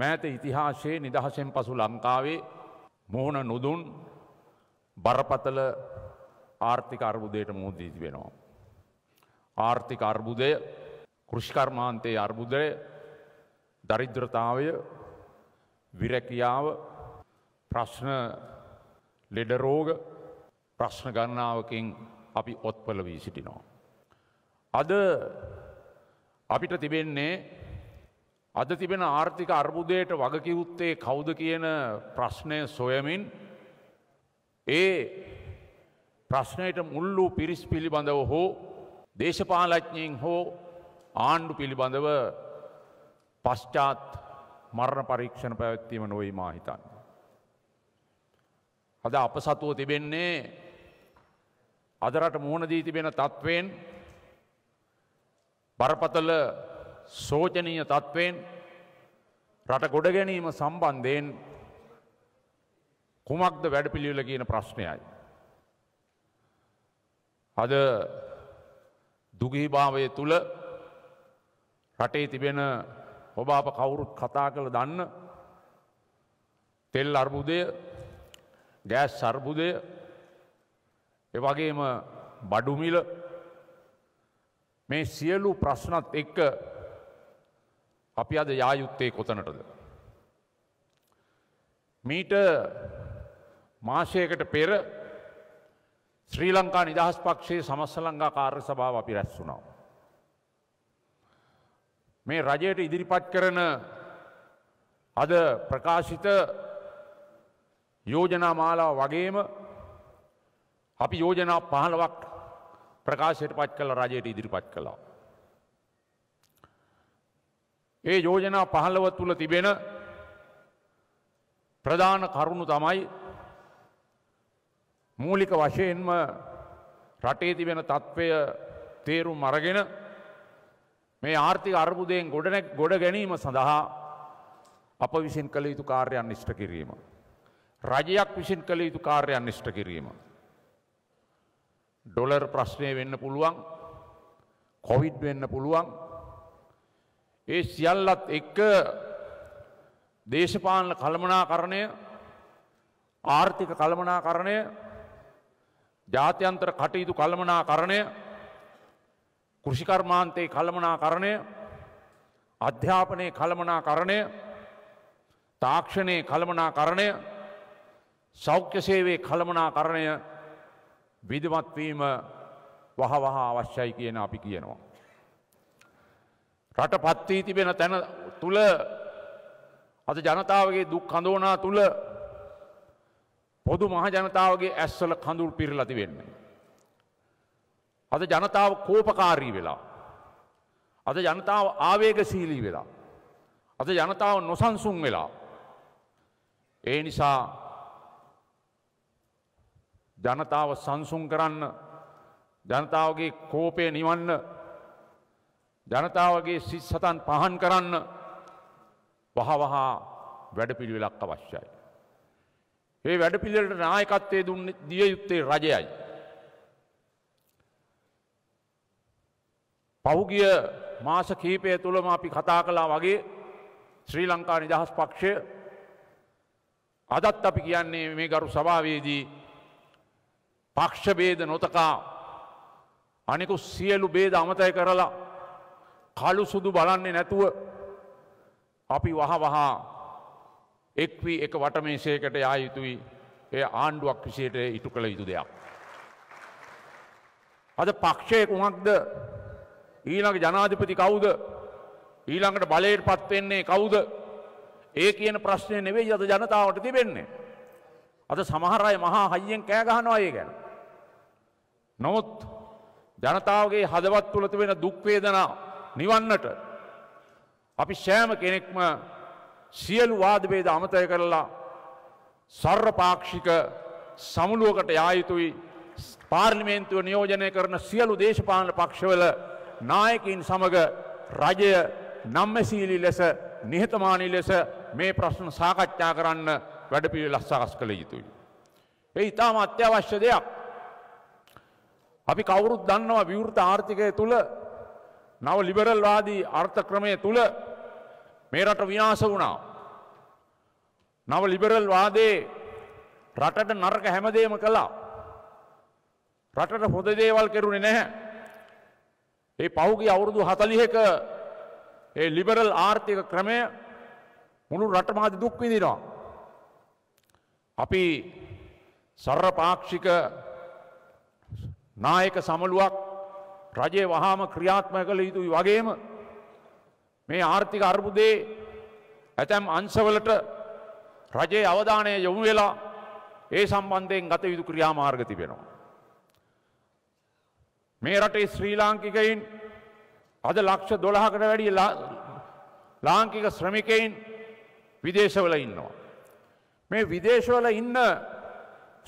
මෑත ඉතිහාශයේ නිදහසෙන් පසු ලංකාවේ මුහුණ නොදුන් බරපතල ආර්ථික අර්බුදයට මුහුදී වෙනවා. ආර්ථික අර්බුදය කෘෂිකර්මාන්තයේ අර්බුදය දරිද්‍රතාවය විරැකියාව ප්‍රශ්න ලෙඩරෝග ප්‍රශ්න ගණනාවකින් අපි ඔත්පල වී සිටිනවා. අද අපිට තිබෙන්නේ අද තිබෙන ආර්ථික අර්බුදයට වගකිවුත්තේ කෞුද කියන ප්‍රශ්නය සොයමින් ඒ ප්‍රශ්නයට මුල්ලූ පිරිස් පිළිබඳව හෝ දේශපාලච්ඥයෙන් හෝ ආණ්ඩු පිළිබඳව පශ්චාත් මරණ පරීක්ෂණ පැවැත්වීම නොයි මාහිතන්න. අද අප සතුව තිබෙන්නේ අදරට මුහුණදී තිබෙන තත්ත්වයෙන් බරපතල සෝජනීය තත්ත්වයෙන් රට ගොඩ ගැනීම සම්බන්ධයෙන් කුමක්ද වැඩපිළිවෙල කියන ප්‍රශ්නයයි. අද දුගිහිභාවය තුළ රටේ තිබෙන ඔබ අප කවුරුත් කතා කළ දන්න තෙල් අර්බුදය ගෑස් සර්බුදය එවගේම බඩුමිල මේ සියලු ප්‍රශ්නත් එක්ක අපි අද යායුත්තේ කොතනටද. මීට මාසයකට පෙර ශ්‍රී ලංකා නිදහස් පක්ෂයේ සමස්සලංගා කාර්ය සභාව අපි රැස් වුණා. මේ රජයට ඉදිරිපත් කරන අද ප්‍රකාශිත යෝජනා මාලාව වගේම අපි යෝජනා පහළවක් ප්‍රකාශයට පත් කළ රජයට ඉදිරිපත් කළා. ඒ යෝජනා පහළව තුළ තිබෙන ප්‍රධාන කරුණු තමයි මූලික වශයෙන්ම රටේ තිබෙන තත්ත්වය තේරුම් අරගෙන මේ ආර්ථික අර්බුදයෙන් ගොඩනැක් ගොඩ ගැනීම සඳහා අප විසින් කළ යුතු කාර්යයන් නිෂ්ට කිරීම. රජයක් විසින් කළ යුතු කාර්යයන් නිෂ්ට කිරීම. ඩොලර් ප්‍රශ්නය වෙන්න පුළුවන් කොවිඩ් වෙන්න පුළුවන් ඒ සියල්ලත් එක්ක දේශපාලන කළමනාකරණය ආර්ථික කළමනාකරණය ජාත්‍යන්තර කටයුතු කළමනාකරණය කෘෂිකර්මාන්තයේ කළමනාකරණය අධ්‍යාපනයේ කළමනාකරණය තාක්ෂණයේ කළමනාකරණය සෞඛ්‍ය සේවයේ කළමනාකරණය විධමත්වීම වහවහා අවශ්‍යයි කියන අපි කියනවා. රට පත්වී තිබෙන තැන තුළ අද ජනතාවගේ දුක් කඳෝනා තුළ පොදු මහජනතාවගේ ඇස්වල කඳුල් පිරලති වෙන්නේ. අද ජනතාව කෝපකාරී වෙලා. අද ජනතාව ආවේග සීලී වෙලා. අද ජනතාව නොසන්සුන් වෙලා. ඒ නිසා ජනතාව සංසුන් කරන්න ජනතාවගේ කෝපය නිවන්න ජනතාවගේ සිත් සතන් පහන් කරන්න වහවහා වැඩපිළිවෙලක් අවශ්‍යයි. ඒ වැඩපිළිවෙලට නායකත්වයේ දුන්න දිය යුත්තේ රජයයි. පහුගිය මාස කීපය තුළම අපි කතා කළා වගේ ශ්‍රී ලංකා නිදහස් පක්ෂය අදත් අපි කියන්නේ මේ ගරු සභාවේදී පක්ෂබේද නොතකා අනෙකු සියලු බේද අමතය කරලා කළු සුදු බලන්නේ නැතුව අපි වහ වහා එක්වී එක වටමේසයකට යා යුතුයි ඒ ආණ්ඩුවක් විසියට ඉටු කළ යුතු දෙයක්. අද පක්ෂය කුමක්ද ඊළඟ ජනාධිපති කවුද ඊළඟට බලයට පත්වෙන්නේ කවුද ඒ කියන ප්‍රශ්නය නෙවෙයි අද ජනතාවට තිබෙන්නේ. අද සමහරය මහා හයියෙන් කෑගහනවා ඒ ගැන. නොමුත් ජනතාවගේ හදවත් තුළති වෙන දුක්වේදනා නිවන්නට. අපි සෑම කෙනෙක්ම සියලු වාදබේද අමතය කරලා සර්රපාක්ෂික සමුළුවකට යායුතුයි පාර්ලිමේන්තුව නියෝජනය කරන සියලු දේශපාලන පක්ෂවල නායකින් සමඟ රජය නම්මසීලි ලෙස නිහතමානී ලෙස මේ ප්‍රශ්න සාකච්ඡා කරන්න වැඩපිළි ලස්සකස් කළ යුතුයි. ඒ ඉතාම අත්‍යවශ්‍ය දෙයක්. අපි කවුරුත් දන්නවා විවෘත ආර්ථිකය තුළ නව ලිබරල්වාදී අර්ථක්‍රමය තුළ මේ රට විනාස වුණා. නව ලිබරල් වාදේ රටට නරක හැමදේම කළා. රටට හොඳ දේවල් කෙරුණේ නැහැ. ඒ පහුගිය අවුරුදු 40ක ඒ ලිබරල් ආර්ථික ක්‍රමය මුළු රටම අද දුක් විඳිනවා. අපි සර්වපාක්ෂික නායක සමළුවක් රජය වහාම ක්‍රියාත්මය කළ යුතුයි වගේම මේ ආර්ථික අර්බුදේ ඇතැම් අංශවලට රජයේ අවධානය යොමු වෙලා ඒ සම්බන්ධයෙන් ගත යුතු ක්‍රියාමාර්ග තිබෙනවා. මේ රටේ ශ්‍රී ලාංකිකයින් අද ලක්ෂ දොළහකට වැඩිය ලාංකික ශ්‍රමිකයින් විදේශවල ඉන්නවා. මේ විදේශවල ඉන්න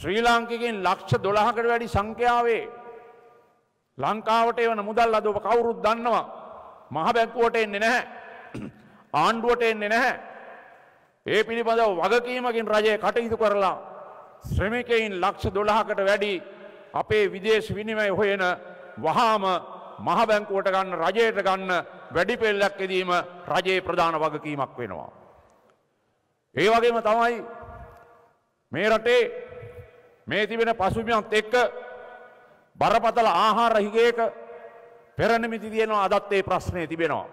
ශ්‍රී ලාංකිකෙන් ලක්ෂ දොළහකට වැඩි සංඛ්‍යාවේ ලංකාවට එවන මුදල් අද ඔබ කවුරුත් දන්නවා. මහබැංකුවට එන්නේ නැහැ. ආණ්ඩුවට එන්නේ නැහැ. ඒ පිළිබඳව වගකීමකින් රජය කටයුතු කරලා ශ්‍රමිකයින් ලක්ෂ 12කට වැඩි අපේ විදේශ විනිමය හොයන වහාම මහබැංකුවට ගන්න රජයට ගන්න වැඩි පෙල්ලක් යෙදීම රජයේ ප්‍රධාන වගකීමක් වෙනවා. ඒ වගේම තමයි මේ රටේ මේ තිබෙන පසුබිමත් එක්ක බරපතල ආහාර හිගේක පෙරණමිති තියෙනවා අදත් ඒ ප්‍රශ්නය තිබෙනවා.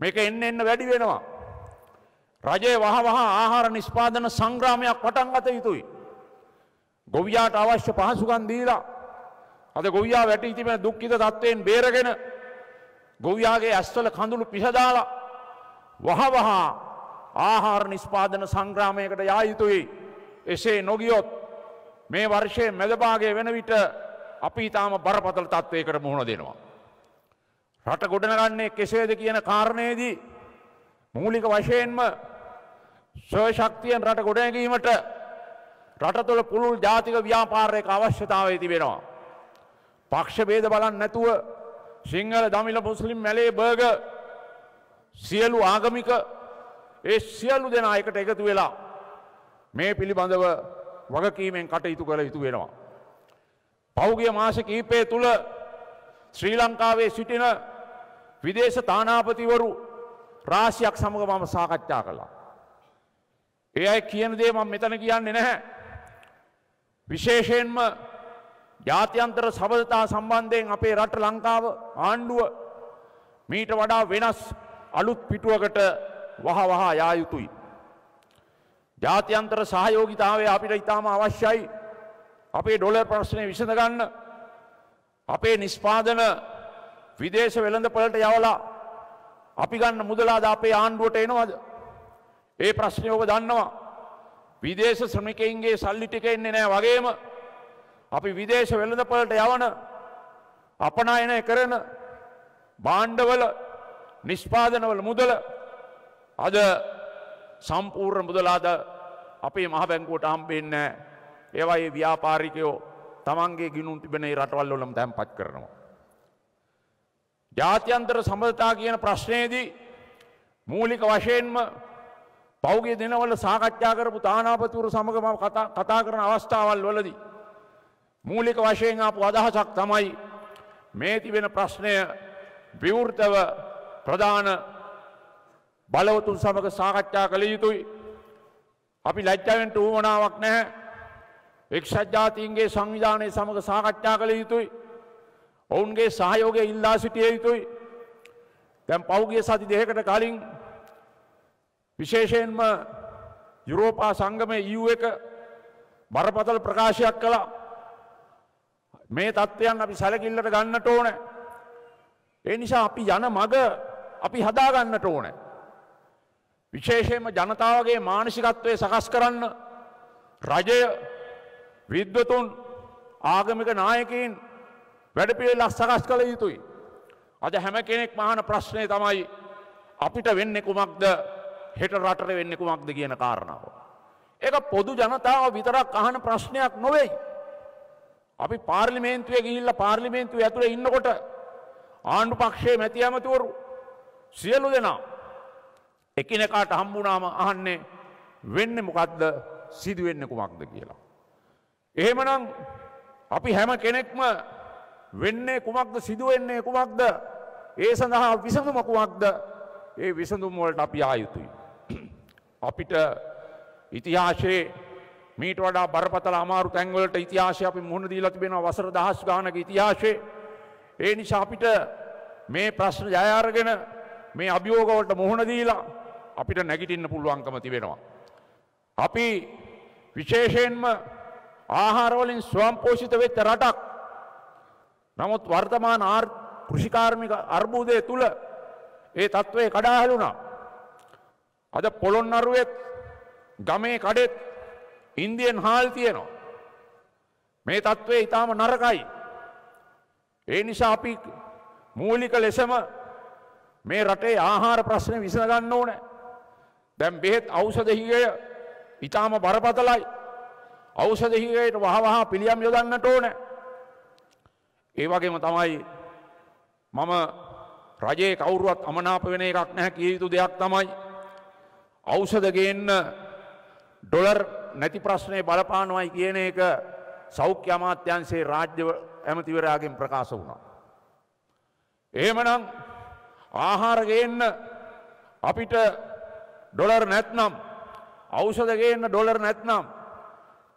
මේක එන්න එන්න වැඩි වෙනවා. රජයේ වහ වහ ආහාර නිෂ්පාදන සංග්‍රාමයක් පටන් ගත යුතුයි. ගොවියාට අවශ්‍ය පහසුකම් දීලා අද ගොවියා වැටී තිබෙන දුක්ඛිත තත්වයෙන් බේරගෙන ගොවියාගේ ඇස්වල කඳුළු පිහදාලා වහ වහ ආහාර නිෂ්පාදන සංග්‍රාමයකට යා යුතුයි. එසේ නොගියොත් මේ වර්ෂයේ මැදභාගයේ වෙන විට අපි ඉතාම බරපතල තත්ත්වයකට මුහුණ දෙනවා. රට ගොඩනගන්නේ කෙසේද කියන කාරණයේදී මූලික වශයෙන්ම ස්වශක්තියෙන් රට ගොඩනැගීමට රට තුළ පුළුල් ජාතික ව්‍යාපාරයක අවශ්‍යතාවය තිබෙනවා. පක්ෂ බේද බලන් නැතුව සිංහල දමිල මුස්ලිම් මැලේ බර්ග සියලු ආගමික ඒ සියලු දෙනා එකට එකතු වෙලා මේ පිළිබඳව වගකීමෙන් කටයුතු කළ යුතු වෙනවා. පෞගිය මාස කීපය තුළ ශ්‍රී ලංකාවේ සිටින විදේශ තානාපතිවරු රාශියක් සමග මම සාකච්ඡා කළා. ඒ අය කියන දේ මම මෙතන කියන්නේ නැහැ. විශේෂයෙන්ම ජාත්‍යන්තර සබඳතා සම්බන්ධයෙන් අපේ රට ලංකාව ආණ්ඩුව මීට වඩා වෙනස් අලුත් පිටුවකට වහ වහා යා යුතුයි. ජාත්‍යන්තර සහයෝගිතාවය අපිට ඉතාම අවශ්‍යයි. අපේ ඩොලර් ප්‍රශ්නය විසඳ ගන්න අපේ නිස්පාදන විදේශ වෙළඳ පොළට යවලා අපි ගන්න මුදලාද අපේ ආණ්ඩුවට එනවාද ඒ ප්‍රශ්නයෝක දන්නවා විදේශ ශ්‍රමිකයින්ගේ සල්ලි ටික එන්නේ නෑ වගේම අපි විදේශ වෙළඳ පොළට යවන අපනායනය කරන බාණ්ඩවල නිෂ්පාදනවල මුදල අද සම්පූර්ණ මුදලාද අපේ මහ බැංකුවට හම්බෙන්නේ නෑ ඒවා ඒ ව්‍යාපාරිකයෝ තමන්ගේ ගිනුම් තිබෙන ඒ රටවල් වලම තැන්පත් කරනවා. ජාත්‍යන්තර සම්බන්ධතා කියන ප්‍රශ්නයේදී මූලික වශයෙන්ම පෞගේ දිනවල සාකච්ඡා කරපු තානාපතිවරු සමග මම කතා කරන අවස්ථාවල් වලදී මූලික වශයෙන් ආපු අදහසක් තමයි මේ තිබෙන ප්‍රශ්නය විවෘතව ප්‍රධාන බලවතුන් සමග සාකච්ඡා කළ යුතුයි. අපි ලැජ්ජාවෙන්ට වුවමනාවක් නැහැ. එක්ෂත් ජාතීන්ගේ සංවිධානය සමඟ සාකච්ඡා කළ යුතුයි. ඔවුන්ගේ සහයෝගය ඉල්ලා සිටිය යුතුයි. දැන් පෞගිය සති දෙකට කලින් විශේෂයෙන්ම යුරෝපා සංගමය EU එක බරපතල ප්‍රකාශයක් කළා. මේ තත්ත්වයන් අපි සැලකිල්ලට ගන්නට ඕන. ඒ නිසා අපි යන මඟ අපි හදා ගන්නට ඕන. විශේෂයෙන්ම ජනතාවගේ මානසිකත්වය සකස් කරන්න රජය විද්වතුන් ආගමික නායකයින් වැඩපිළිවෙලක් සකස් කළ යුතුයි. අද හැම කෙනෙක් මහන ප්‍රශ්නය තමයි අපිට වෙන්නේ කුමක්ද හෙට රටට වෙන්නේ කුමක්ද කියන කාරණාව. ඒක පොදු ජනතාව විතරක් අහන ප්‍රශ්නයක් නොවෙයි. අපි පාර්ලිමේන්තුවේ ගිහිල්ලා පාර්ලිමේන්තුවේ ඇතුලේ ඉන්නකොට ආණ්ඩු පක්ෂයේ මැති ඇමතිවරු සියලු දෙනා එකිනෙකාට හම්බුනාම අහන්නේ වෙන්නේ මොකද්ද සිදුවෙන්නේ කුමක්ද කියලා. එහෙමනම් අපි හැම කෙනෙක්ම වෙන්නේ කුමක්ද සිදුවෙන්නේ කුමක්ද ඒ සඳහා විසඳුම කුමක්ද ඒ විසඳුම් වලට අපි ආයුතුයි. අපිට ඉතිහාශයේ මීට වඩා බරපතල අමාරු තැන්වලට ඉතිහාශය අපි මුහුණ දීලා තිබෙනවා වසර දහස් ගානක ඉතිහාශයේ. ඒ නිසා අපිට මේ ප්‍රශ්න ජය අරගෙන මේ අභියෝග වලට මුහුණ දීලා අපිට නැගිටින්න පුළුවන්කම තිබෙනවා. අපි විශේෂයෙන්ම ආහාරවලින් ස්වම්පෝෂිත වෙච්ච රටක්. නමුත් වර්තමාන කෘෂිකාර්මික අර්බුදය තුළ ඒ තත්ත්වය කඩාහැලුණා. අද පොළොන් අරුවෙත් ගමේ කඩෙත් ඉන්දියන් හාල් තියෙනවා. මේ තත්ත්වය ඉතාම නරකයි. ඒ නිසා අපි මූලික ලෙසම මේ රටේ ආහාර ප්‍රශ්න විසඳගන්න ඕනේ. දැන් බෙහෙත් ඖෂධ හිගය ඊටාම බරපතලයි. ඖෂධ හිගයට වහ වහා පිළියම් යොදන්නට ඕන. ඒ වගේම තමයි මම රජයේ කවුරුවත් අමනාප වෙන එකක් නැහැ කිය යුතු දෙයක් තමයි ඖෂධ ගේන්න ඩොලර් නැති ප්‍රශ්නේ බලපානවයි කියන එක සෞඛ්‍ය අමාත්‍යංශයේ රාජ්‍ය ඇමතිවරයාගෙන් ප්‍රකාශ වුණා. එහෙමනම් ආහාර ගේන්න අපිට ඩොලර් නැත්නම් ඖෂධ ගේන්න ඩොලර් නැත්නම්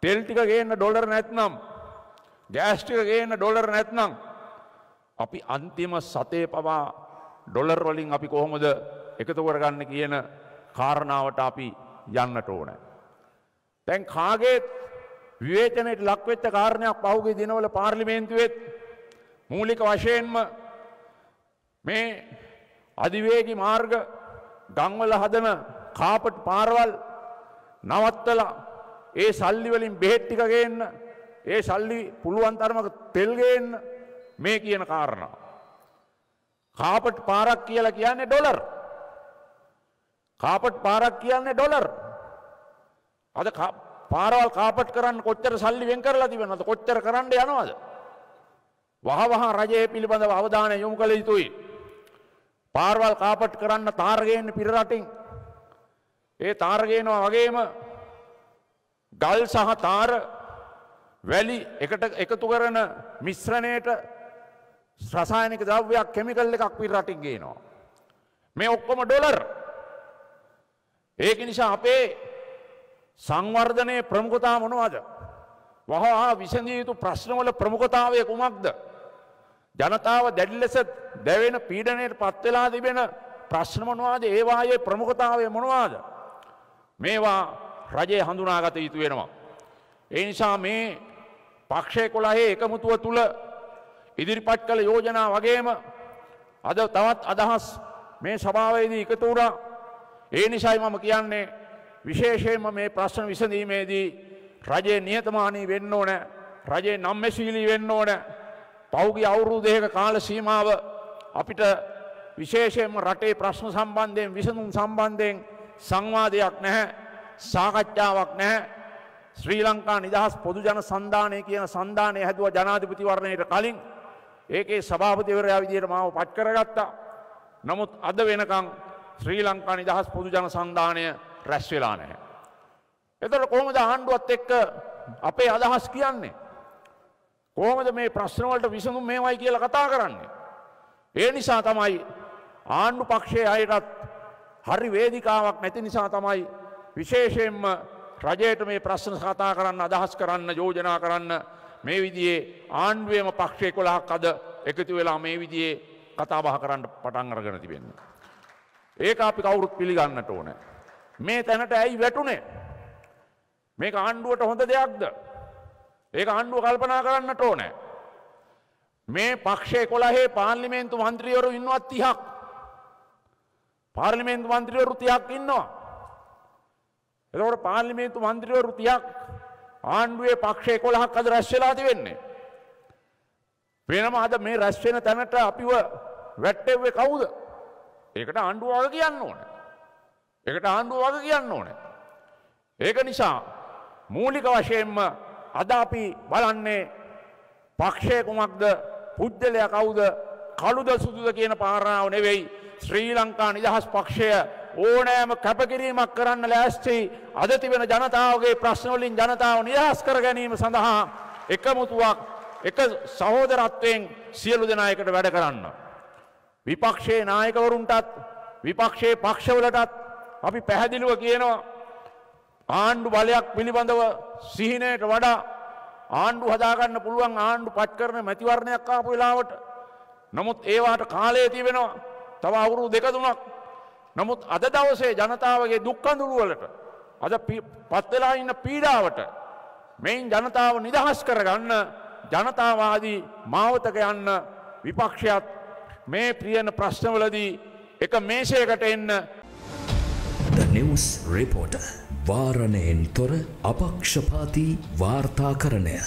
තෙල් ටික ගේන්න ඩොලර් නැත්නම් ගෑස් ටික ගේන්න ඩොලර් නැත්නම් අපි අන්තිම සතේ පවා ඩොලර් වලින් අපි කොහොමද එකතු කරගන්න කියන කාරණාවට අපි යන්නට ඕන. දැන් කාගේත් විවේචනයට ලක්වෙච්ච කාරණයක් පහුගිය දිනවල පාර්ලිමේන්තුවෙත් මූලික වශයෙන්ම මේ අධිවේගී මාර්ග ගංවල හදන කාපට් පාරවල් නවත්තලා ඒ සල්ලි වලින් බෙහෙත් ටික ගේන්න ඒ සල්ලි පුළුවන් තරමක තෙල් ගේන්න මේ කියන කාරණා කාපට් පාරක් කියලා කියන්නේ ඩොලර් කාපට් පාරක් කියන්නේ ඩොලර් අද පාරවල් කාපට් කරන්න කොච්චර සල්ලි වෙන් කරලා තිබෙනවද කොච්චර කරන්න යනවද වහ වහ රජයේ පිළිබඳව අවධානය යොමු කළ යුතුයි පාරවල් කාපට් කරන්න තාර්ගයෙන් පිරරටින් ඒ තාර්ගයනවා වගේම ගල් සහ තාර වැලි එකට එකතු කරන මිශ්‍රණයට රසායනික ද්‍රව්‍යයක් කෙමිකල් එකක් පිරරටින් ගේනවා. මේ ඔක්කොම ඩොලර්. ඒක නිසා අපේ සංවර්ධනයේ ප්‍රමුඛතාව මොනවද? වහා විසඳිය යුතු ප්‍රශ්නවල ප්‍රමුඛතාවය කුමක්ද? ජනතාව දැඩි ලෙස දැවෙන පීඩනයට පත් වෙලා තිබෙන ප්‍රශ්න මොනවාද? ඒවායේ ප්‍රමුඛතාවය මොනවාද? මේවා රජය හඳුනාගත යුතු වෙනවා. ඒ නිසා මේ පක්ෂය කොළහේ එකමුතුව තුළ ඉදිරිපත් කළ යෝජනා වගේම අද තවත් අදහස් මේ සභාවේදී එකතු වුණා. ඒ නිසයි මම කියන්නේ විශේෂයෙන්ම මේ ප්‍රශ්න විසඳීමේදී රජයේ නිහතමානී වෙන්න ඕන, රජයේ නම්මැසීලී වෙන්න ඕන. පෞගේ අවුරුදයක කාල සීමාව අපිට විශේෂයෙන්ම රටේ ප්‍රශ්න සම්බන්ධයෙන් විසඳුම් සම්බන්ධයෙන් සංවාදයක් නැහැ. සාකච්ඡාවක් නැහැ. ශ්‍රී ලංකා නිදහස් පොදු ජන සන්ධානය කියන සන්ධානය හැදුව ජනාධිපතිවරණයට කලින් ඒකේ සභාපතිවරයා විදියට මාව පත් කරගත්තා. නමුත් අද වෙනකං ශ්‍රී ලංකා නිදහස් පොදු ජන සන්ධානය රැස් වෙලා නැහැ. එතකොට කොහොමද ආණ්ඩුවත් එක්ක අපේ අදහස් කියන්නේ? කොහොමද මේ ප්‍රශ්න වලට විසඳුම් මේවයි කියලා කතා කරන්නේ? ඒ නිසා තමයි ආණ්ඩු පක්ෂයේ අයටත් හරි වේදිකාවක් නැති නිසා තමයි විශේෂයෙන්ම රජයට මේ ප්‍රශ්න කතා කරන්න අදහස් කරන්න යෝජනා කරන්න මේ විදියේ ආණ්ඩුවම පක්ෂය කොළහක් අද එකතු වෙලා මේ විදියේ කතාබහ කරන්න පටන් අරගෙන තිබෙන්න. ඒක අපි කවුරුත් පිළිගන්නට ඕන. මේ තැනට ඇයි වැටුනේ. මේක ආණ්ඩුවට හොඳ දෙයක්ද. ඒක ආණ්ඩුව කල්පනා කරන්නට ඕනෑ. මේ පක්ෂය කොළහේ පාර්ලිමේන්තු මන්ත්‍රියවරු ඉන්නවත් තිහක්. පාර්ලිමේන්තු මන්ත්‍රියවරු තියක් ඉන්නවා. එතකොට පාර්ලිමේන්තු මන්ත්‍රීවරු 30ක් ආණ්ඩුවේ පක්ෂ 11ක් අද රැස් වෙලා තිබෙන්නේ. වෙනම අද මේ රැස් වෙන තැනට අපිව වැටෙව්වේ කවුද? ඒකට ආණ්ඩුව වග කියන්න ඕනේ. ඒකට ආණ්ඩුව වග කියන්න ඕනේ. ඒක නිසා මූලික වශයෙන්ම අද අපි බලන්නේ පක්ෂය කුමක්ද පුද්ගලයා කවුද කළුද සුදුද කියන පාරණාව නෙවෙයි ශ්‍රී ලංකා නිදහස් පක්ෂය ඕනෑම කැපකිරීමක් කරන්න ලෑස්ති අද තිබෙන ජනතාවගේ ප්‍රශ්නවලින් ජනතාව නිදහස් කර ගැනීම සඳහා එකමුතුවක් එක සහෝදරත්වයෙන් සියලු දෙනායකට වැඩ කරන්න. විපක්ෂයේ නායකවරුන්ටත් විපක්ෂයේ පක්ෂවලටත් අපි පැහැදිලිව කියනවා ආණ්ඩු බලයක් පිළිබඳව සිහිනයට වඩා ආණ්ඩු හදාගන්න පුළුවන් ආණ්ඩු පත් කරන මැතිවරණයක් ආපු වෙලාවට නමුත් ඒවාට කාලය තිබෙනවා තව අවුරුදු දෙක තුනක් නමුත් අද දවසේ ජනතාවගේ දුක්කඳුළුවලට අද පත්වෙලා ඉන්න පීඩාවට මෙයින් ජනතාව නිදහස් කරගන්න ජනතාවාදී මාවතක යන්න විපක්ෂයත් මේ ප්‍රියන ප්‍රශ්නවලදී එක මේෂයකට එන්න නිවස් රිපෝට වාරණයෙන් තොර අපක්ෂපාති වාර්තා කරණය